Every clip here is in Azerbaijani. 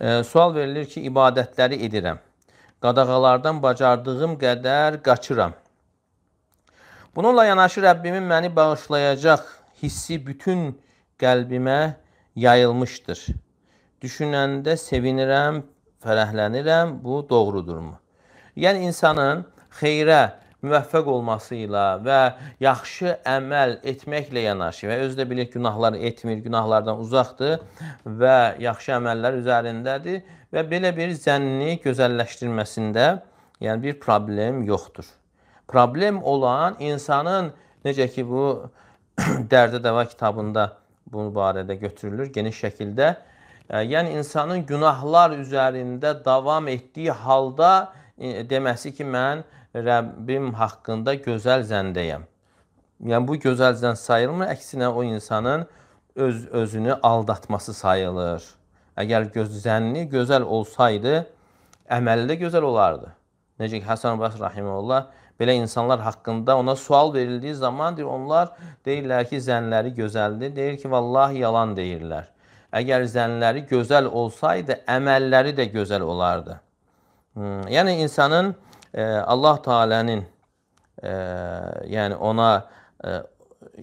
E, sual verilir ki, ibadətləri edirəm. Qadağalardan bacardığım qədər qaçıram. Bununla yanaşı Rəbbimin məni bağışlayacaq hissi bütün qəlbimə yayılmışdır. Düşünəndə sevinirəm, fərəhlənirəm. Bu doğrudurmu? Yəni insanın xeyrə müvəffəq olması ilə və yaxşı əməl etməklə yanaşı və özü də bilir günahlar etmir, günahlardan uzaqdır və yaxşı əməllər üzərindədir və belə bir zənni gözəlləşdirməsində yəni bir problem yoxdur. Problem olan insanın necə ki bu Dərdə Dəva kitabında bu barədə götürülür geniş şəkildə. E, yəni insanın günahlar üzərində davam etdiyi halda e, deməsi ki, mən Rəbbim haqqında gözəl zəndəyəm. Yəni bu gözəl zənd sayılmır, əksinə o insanın öz özünü aldatması sayılır. Əgər göz zənni gözəl olsaydı, əməli də gözəl olardı. Necə ki Həsən Bəs rahimehullah belə insanlar haqqında ona sual verildiyi zaman deyir onlar deyirlər ki, zənləri gözəldir. Deyir ki, vallahi yalan deyirlər. Əgər zənləri gözəl olsaydı, əməlləri də gözəl olardı. Hmm. Yəni insanın Allah Teala'nın e, yəni ona e,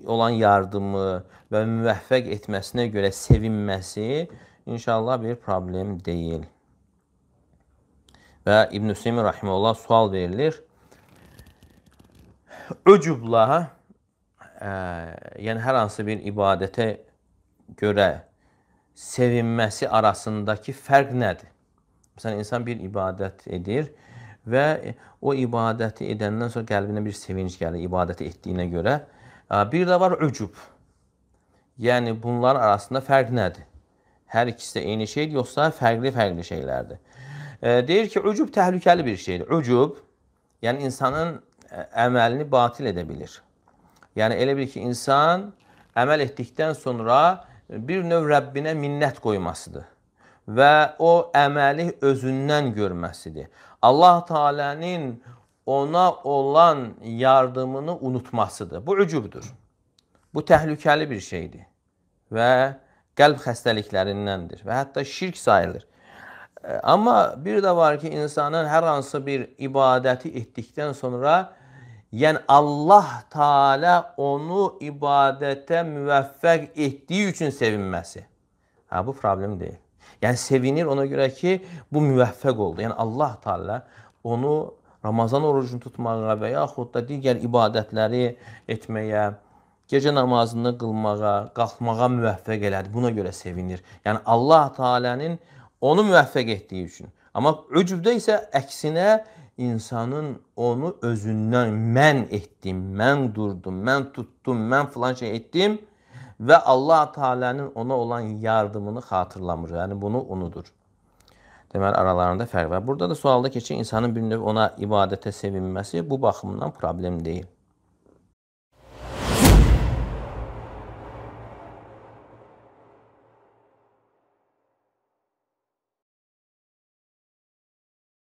olan yardımı və müvəffəq etməsinə görə sevinməsi inşallah bir problem deyil. Və İbn Hüseyn rahimehullah sual verilir. Öcubla e, yəni hər hansı bir ibadətə görə sevinməsi arasındakı fərq nədir? Məsələn, insan bir ibadət edir, və o ibadəti edəndən sonra qəlbinə bir sevinç gəlir ibadəti etdiyinə görə. Bir də var öcüb. Yəni bunlar arasında fərq nədir? Hər ikisi də eyni şeydir yoxsa fərqli-fərqli şeylərdir? Deyir ki, öcüb təhlükəli bir şeydir. Öcüb yəni insanın əməlini batil edə bilir. Yəni elə bil ki, insan əməl etdikdən sonra bir növ Rəbbinə minnət qoymasıdır və o əməli özündən görməsidir. Allah Taala'nın ona olan yardımını unutmasıdır. Bu ücubdur. Bu təhlükəli bir şeydir və qəlb xəstəliklərindəndir və hətta şirk sayılır. E, amma bir də var ki, insanın hər hansı bir ibadəti etdikdən sonra, yəni Allah Taala onu ibadətə müvəffəq etdiyi üçün sevinməsi. Hə bu problem deyil. Yəni sevinir ona görə ki, bu müvəffəq oldu. Yəni Allah Taala onu Ramazan orucunu tutmağa və yaxud da digər ibadətləri etməyə, gecə namazını qılmağa, qalxmağa müvəffəq elədi. Buna görə sevinir. Yəni Allah Taala'nın onu müvəffəq etdiyi üçün. Amma ücbdə isə əksinə insanın onu özündən mən etdim, mən durdum, mən tutdum, mən filan şey etdim və Allah Taala'nın ona olan yardımını xatırlamır. Yəni bunu unudur. Deməli aralarında fərq var. Burada da sualda keçir insanın bir növ ona ibadətə sevinməsi bu baxımdan problem deyil.